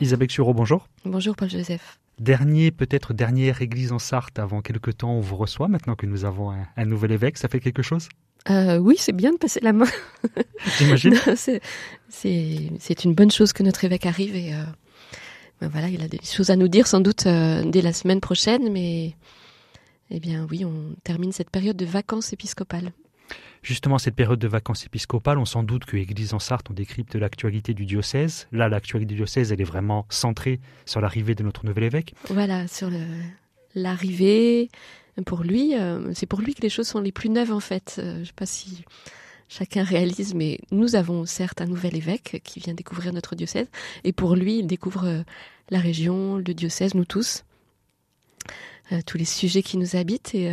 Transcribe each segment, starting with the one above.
Isabelle Sureau, bonjour. Bonjour Paul-Joseph. Dernier, peut-être dernière église en Sarthe avant quelque temps, on vous reçoit maintenant que nous avons un, nouvel évêque, ça fait quelque chose euh, oui, c'est bien de passer la main. J'imagine. c'est une bonne chose que notre évêque arrive et euh, ben voilà, il a des choses à nous dire sans doute euh, dès la semaine prochaine, mais eh bien oui, on termine cette période de vacances épiscopales. Justement, cette période de vacances épiscopales, on s'en doute que l'Église en Sarthe, on décrypte l'actualité du diocèse. Là, l'actualité du diocèse, elle est vraiment centrée sur l'arrivée de notre nouvel évêque. Voilà, sur l'arrivée. Pour lui, euh, c'est pour lui que les choses sont les plus neuves en fait. Euh, je ne sais pas si chacun réalise, mais nous avons certes un nouvel évêque qui vient découvrir notre diocèse, et pour lui, il découvre euh, la région, le diocèse, nous tous, tous les sujets qui nous habitent, et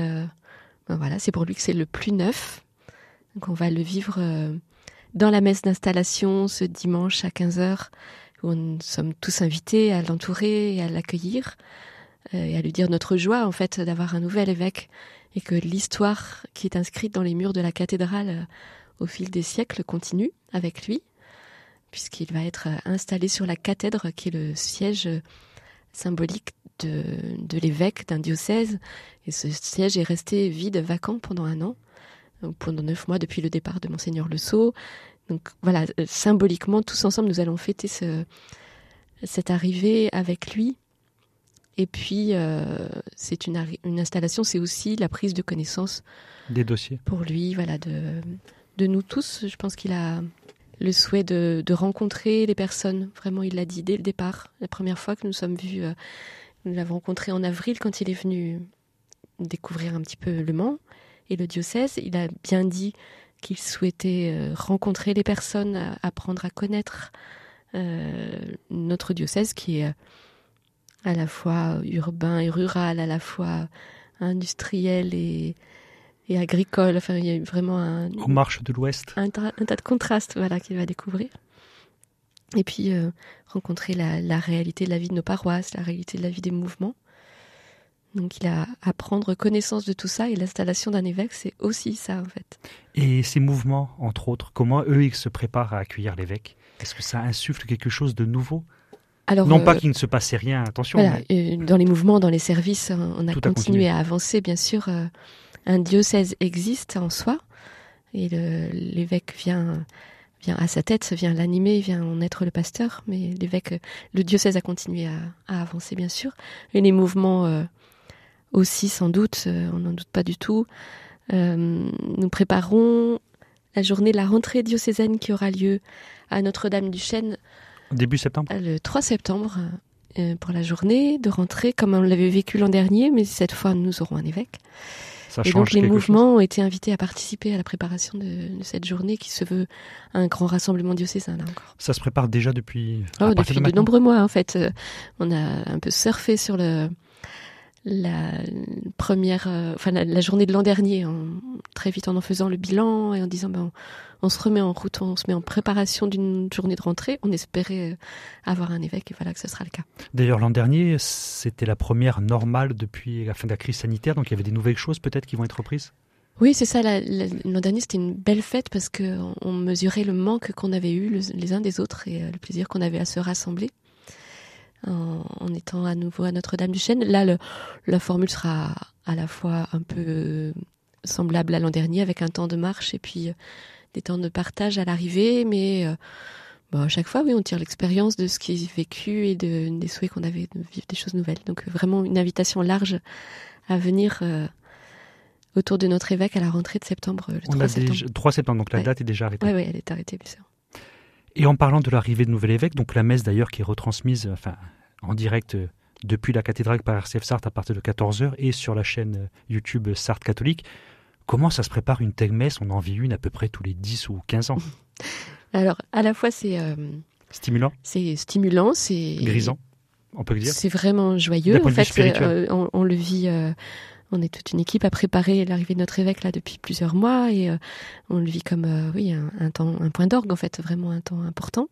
ben voilà, c'est pour lui que c'est le plus neuf qu'on on va le vivre euh, dans la messe d'installation ce dimanche à 15h, où nous sommes tous invités à l'entourer et à l'accueillir, euh, et à lui dire notre joie en fait d'avoir un nouvel évêque, et que l'histoire qui est inscrite dans les murs de la cathédrale euh, au fil des siècles continue avec lui, puisqu'il va être installé sur la cathèdre qui est le siège symbolique de, de l'évêque d'un diocèse, et ce siège est resté vide, vacant pendant un an pendant neuf mois depuis le départ de Monseigneur Le Sceau. Donc voilà, euh, symboliquement, tous ensemble, nous allons fêter ce, cette arrivée avec lui. Et puis, euh, c'est une, une, installation, c'est aussi la prise de connaissance des dossiers. Pour lui, voilà, de, de nous tous, je pense qu'il a le souhait de, rencontrer les personnes. Vraiment, il l'a dit dès le départ. La première fois que nous sommes vus, euh, nous l'avons rencontré en avril quand il est venu découvrir un petit peu Le Mans et le diocèse. Il a bien dit qu'il souhaitait euh, rencontrer les personnes, euh, apprendre à connaître euh, notre diocèse qui est à la fois urbain et rural, à la fois industriel et, agricole. Enfin, il y a vraiment un. marche de l'Ouest. Un, tas de contrastes voilà, qu'il va découvrir. Et puis rencontrer la réalité de la vie de nos paroisses, la réalité de la vie des mouvements. Donc il a à prendre connaissance de tout ça et l'installation d'un évêque, c'est aussi ça en fait. Et ces mouvements, entre autres, comment eux, ils se préparent à accueillir l'évêque Est-ce que ça insuffle quelque chose de nouveau non euh, pas qu'il ne se passait rien, attention. Euh, dans les mouvements, dans les services, hein, on a continué à avancer, bien sûr. Euh, un diocèse existe en soi, et l'évêque vient, à sa tête, vient l'animer, vient en être le pasteur, mais l'évêque, le diocèse a continué à, avancer, bien sûr. Et les mouvements aussi sans doute, euh, on n'en doute pas du tout. Euh, nous préparons la journée de la rentrée diocésaine qui aura lieu à Notre-Dame du Chêne. Début septembre euh, Le 3 septembre pour la journée de rentrée, comme on l'avait vécu l'an dernier, mais cette fois nous aurons un évêque. et donc les mouvements ont été invités à participer à la préparation de, cette journée qui se veut un grand rassemblement diocésain encore. Ça se prépare déjà depuis. Oh, depuis de, nombreux mois en fait. On a un peu surfé sur le la première, euh, enfin la, journée de l'an dernier, très vite en en faisant le bilan et en disant ben, on, se remet en route, on, se met en préparation d'une journée de rentrée. On espérait euh, avoir un évêque et voilà que ce sera le cas. D'ailleurs, l'an dernier, c'était la première normale depuis la fin de la crise sanitaire, donc il y avait des nouvelles choses peut-être qui vont être reprises oui, c'est ça. L'an dernier, c'était une belle fête parce qu'on mesurait le manque qu'on avait eu les uns des autres et euh, le plaisir qu'on avait à se rassembler en, étant à nouveau à Notre-Dame-du-Chêne. Là, le, la formule sera à la fois un peu semblable à l'an dernier, avec un temps de marche et puis euh, des temps de partage à l'arrivée, mais euh, à chaque fois, oui, on tire l'expérience de ce qui est vécu et des souhaits qu'on avait de vivre des choses nouvelles. Donc vraiment une invitation large à venir euh, autour de notre évêque à la rentrée de septembre, le 3 septembre. 3 septembre, donc la date est déjà arrêtée. Oui, elle est arrêtée, bien sûr. Et en parlant de l'arrivée de nouvel évêque, donc la messe d'ailleurs qui est retransmise, enfin en direct euh, depuis la cathédrale par RCF Sarthe à partir de 14h et sur la chaîne euh, YouTube euh, Sarthe catholique. Comment ça se prépare une telle messe On en vit une à peu près tous les 10 ou 15 ans. Alors, à la fois, c'est. stimulant C'est stimulant, c'est. Grisant, on peut dire. C'est vraiment joyeux. En fait, on, le vit. on est toute une équipe à préparer l'arrivée de notre évêque là depuis plusieurs mois et on le vit comme oui un, temps, un point d'orgue en fait, vraiment un temps important.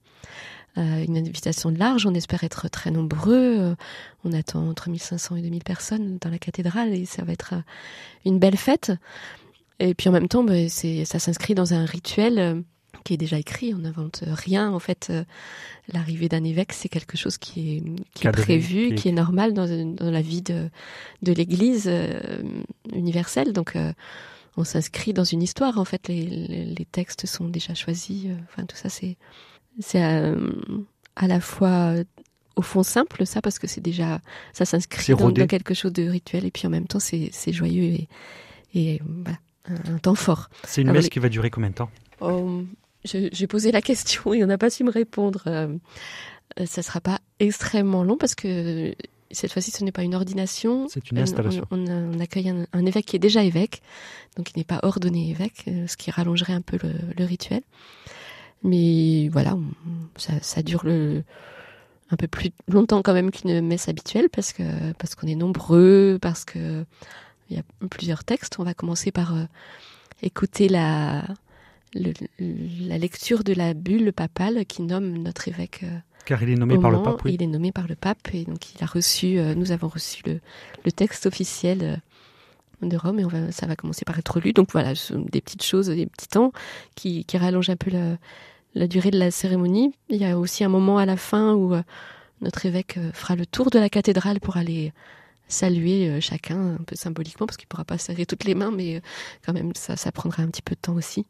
Euh, une invitation large. On espère être très nombreux. Euh, on attend entre 1500 et 2000 personnes dans la cathédrale et ça va être euh, une belle fête. Et puis en même temps, ben, c'est ça s'inscrit dans un rituel qui est déjà écrit, on n'invente rien. En fait, l'arrivée d'un évêque, c'est quelque chose qui est, qui est prévu, qui est normal dans, dans la vie de, de l'Église universelle. Donc, on s'inscrit dans une histoire. En fait, les, les, les textes sont déjà choisis. Enfin, tout ça, c'est c'est euh, à, la fois euh, au fond simple ça parce que c'est déjà ça s'inscrit dans, quelque chose de rituel et puis en même temps c'est joyeux et, et un, temps fort. C'est une messe qui va durer combien de temps oh, J'ai posé la question et on n'a pas su me répondre. ça euh, ça sera pas extrêmement long parce que cette fois-ci, ce n'est pas une ordination. C'est une installation. On, accueille un, évêque qui est déjà évêque, donc il n'est pas ordonné évêque, ce qui rallongerait un peu le rituel. Mais voilà, ça, ça, dure le, un peu plus longtemps quand même qu'une messe habituelle parce que parce qu'on est nombreux, parce que il y a plusieurs textes. On va commencer par euh, écouter la la lecture de la bulle papale qui nomme notre évêque. Euh, Car il est nommé par le pape. Oui. Il est nommé par le pape et donc il a reçu. Euh, nous avons reçu le, texte officiel de Rome et on va, ça va commencer par être lu. Donc voilà, des petites choses, des petits temps qui, qui rallongent un peu le la durée de la cérémonie. Il y a aussi un moment à la fin où euh, notre évêque euh, fera le tour de la cathédrale pour aller euh, saluer chacun un peu symboliquement parce qu'il pourra pas serrer toutes les mains mais quand même ça ça prendra un petit peu de temps aussi.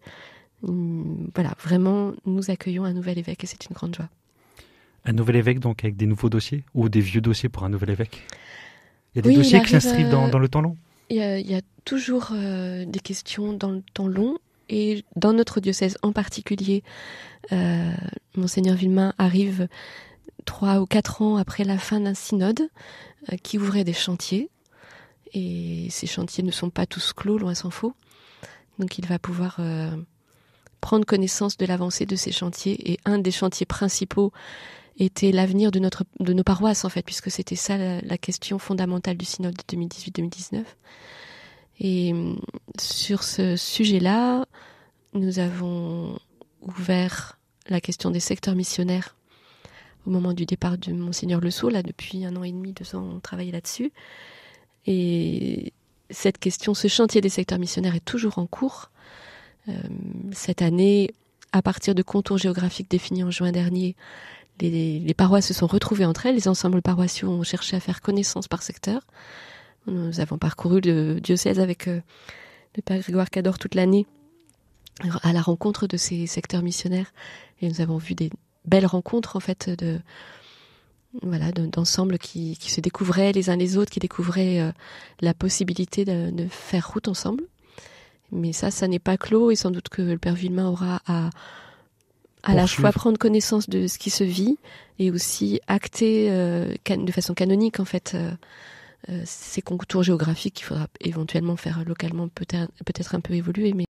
Hum, voilà, vraiment nous accueillons un nouvel évêque et c'est une grande joie. Un nouvel évêque donc avec des nouveaux dossiers ou des vieux dossiers pour un nouvel évêque Il y a des dossiers qui s'inscrivent dans, le temps long il y a, toujours des questions dans le temps long et dans notre diocèse en particulier, euh, monseigneur Villemain arrive trois ou quatre ans après la fin d'un synode euh, qui ouvrait des chantiers. Et ces chantiers ne sont pas tous clos, loin s'en faut. Donc il va pouvoir euh, prendre connaissance de l'avancée de ces chantiers. Et un des chantiers principaux était l'avenir de, notre, de nos paroisses, en fait, puisque c'était ça la, question fondamentale du synode de 2018-2019. Et sur ce sujet-là, nous avons ouvert la question des secteurs missionnaires au moment du départ de Monseigneur Le Sceau. Là, depuis un an et demi, deux ans, on là-dessus. Et cette question, ce chantier des secteurs missionnaires est toujours en cours. Euh, cette année, à partir de contours géographiques définis en juin dernier, les, les paroisses se sont retrouvées entre elles. Les ensembles paroissiaux ont cherché à faire connaissance par secteur. Nous avons parcouru le diocèse avec euh, le Père Grégoire Cador toute l'année à la rencontre de ces secteurs missionnaires et nous avons vu des belles rencontres en fait de voilà d'ensemble qui, qui, se découvraient les uns les autres qui découvraient euh, la possibilité de, faire route ensemble mais ça ça n'est pas clos et sans doute que le père Villemain aura à à la fois prendre connaissance de ce qui se vit et aussi acter euh, de façon canonique en fait euh, ces contours géographiques qu'il faudra éventuellement faire localement peut-être peut un peu évoluer, mais